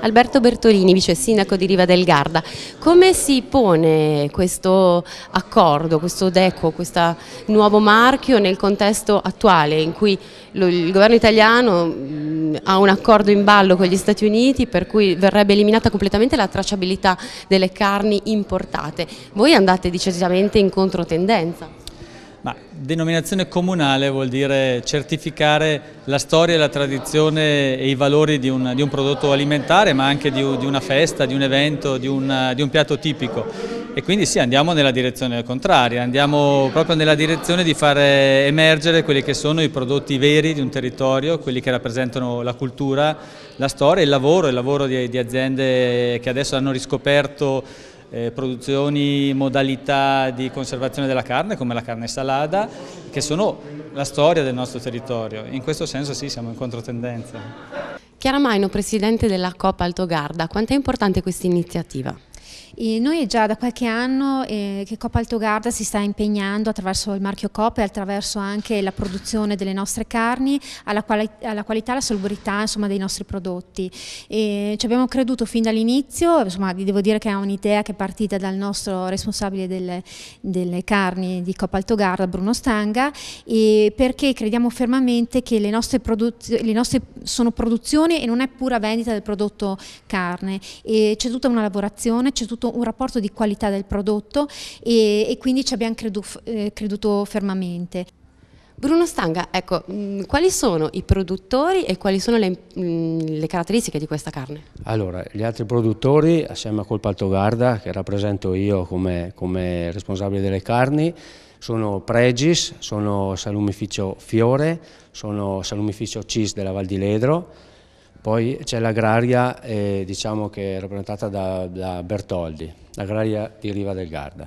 Alberto Bertolini, vice sindaco di Riva del Garda. Come si pone questo accordo, questo DECO, questo nuovo marchio nel contesto attuale in cui il governo italiano mm, ha un accordo in ballo con gli Stati Uniti per cui verrebbe eliminata completamente la tracciabilità delle carni importate. Voi andate decisamente in controtendenza. Ma denominazione comunale vuol dire certificare la storia, la tradizione e i valori di un, di un prodotto alimentare, ma anche di, di, una festa, di un evento, di un, di un piatto tipico. E quindi sì, andiamo nella direzione contraria, andiamo proprio nella direzione di far emergere quelli che sono i prodotti veri di un territorio, quelli che rappresentano la cultura, la storia, il lavoro, il lavoro di, di aziende che adesso hanno riscoperto eh, produzioni, modalità di conservazione della carne come la carne salada che sono la storia del nostro territorio. In questo senso sì, siamo in controtendenza. Chiara Maino, presidente della Coppa Alto Garda, quanto è importante questa iniziativa? E noi già da qualche anno eh, che Coppa Alto Garda si sta impegnando attraverso il marchio Cop e attraverso anche la produzione delle nostre carni alla, quali alla qualità e alla salubrità insomma, dei nostri prodotti. E ci abbiamo creduto fin dall'inizio, insomma devo dire che è un'idea che è partita dal nostro responsabile delle, delle carni di Coppa Alto Garda, Bruno Stanga, perché crediamo fermamente che le nostre, le nostre sono produzioni e non è pura vendita del prodotto carne. C'è tutta una lavorazione, c'è tutto avuto un rapporto di qualità del prodotto e, e quindi ci abbiamo credu, eh, creduto fermamente. Bruno Stanga, ecco, mm, quali sono i produttori e quali sono le, mm, le, caratteristiche di questa carne? Allora, gli altri produttori, assieme a Colpaltogarda, che rappresento io come, come responsabile delle carni, sono Pregis, sono Salumificio Fiore, sono Salumificio Cis della Val di Ledro, poi c'è l'agraria eh, diciamo che è rappresentata da, da Bertoldi, l'agraria di Riva del Garda.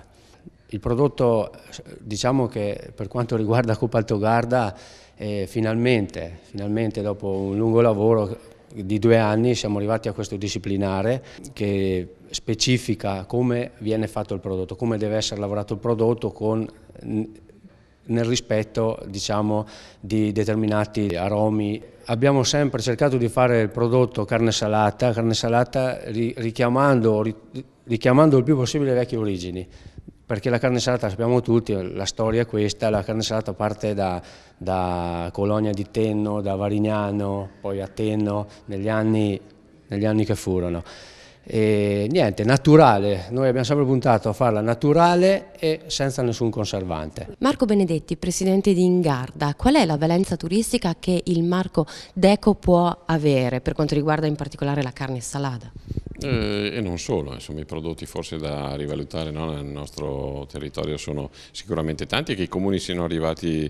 Il prodotto, diciamo che per quanto riguarda Coppa Alto Garda, eh, finalmente, finalmente dopo un lungo lavoro di due anni siamo arrivati a questo disciplinare che specifica come viene fatto il prodotto, come deve essere lavorato il prodotto con nel rispetto diciamo, di determinati aromi. Abbiamo sempre cercato di fare il prodotto carne salata, carne salata richiamando, richiamando il più possibile le vecchie origini, perché la carne salata sappiamo tutti, la storia è questa, la carne salata parte da, da Colonia di Tenno, da Varignano, poi a Tenno, negli anni, negli anni che furono. E niente, naturale, noi abbiamo sempre puntato a farla naturale e senza nessun conservante. Marco Benedetti, presidente di Ingarda, qual è la valenza turistica che il marco Deco può avere per quanto riguarda in particolare la carne salata? Eh, e non solo, insomma, i prodotti forse da rivalutare no, nel nostro territorio sono sicuramente tanti e che i comuni siano arrivati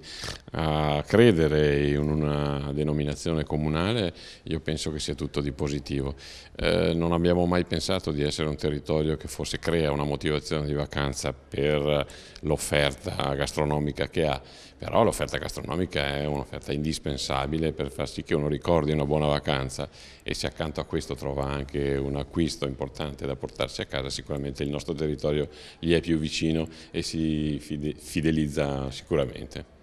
a credere in una denominazione comunale io penso che sia tutto di positivo. Eh, non abbiamo mai pensato di essere un territorio che forse crea una motivazione di vacanza per l'offerta gastronomica che ha, però l'offerta gastronomica è un'offerta indispensabile per far sì che uno ricordi una buona vacanza e se accanto a questo trova anche un qui acquisto importante da portarsi a casa, sicuramente il nostro territorio gli è più vicino e si fidelizza sicuramente.